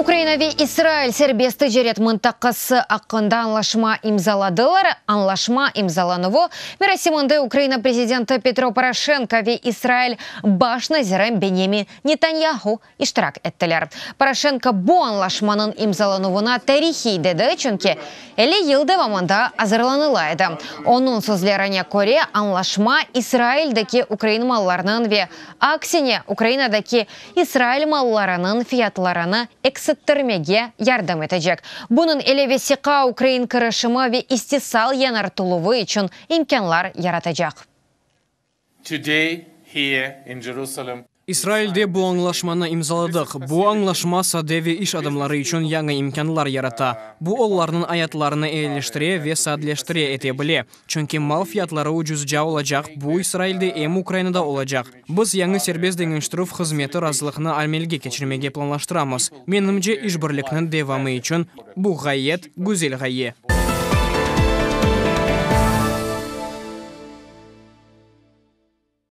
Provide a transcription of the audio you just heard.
Украина, Украинове Израиль Сербия тижерет мынтакасы ақындан анлашма имзаладылар, анлашма имзаланыво. Мерасимынды Украина президенті Петро Порошенко ве Израиль баш назирем Бенеми Нетаньяху Иштрак еттілер. Порошенко бу анлашманын имзаланувына тарихи деді, чүнке әлі елді ваманда азырланылайды. Оның сөзлеріне көре анлашма Израильдеки Украин малларының ве аксине Украинадаки Израиль малларының фиятларына экс сыттырмеге ярдым этежек. Бұның элевесіқа Украин күрішімі ве истисал тұлуы үшін имкенлар яратажак. Today, here in Jerusalem, Исраилде бу аңлашманы имзаладық. Бу аңлашма садеви иш адамлары үшін яңы имканлар ярата. Бу оларның аятларыны эйлештере ве садлештіре әте біле. Чөнки мал фиятлары уҗузжа олажак, бу Израилде әм Украинада олачақ. Біз яңы сербез деңиштүрүп қызметі разылықына Армелге кечірмеге планлаштырамыз. Менімде иш бірлікнің девамы үшін бу ғайет,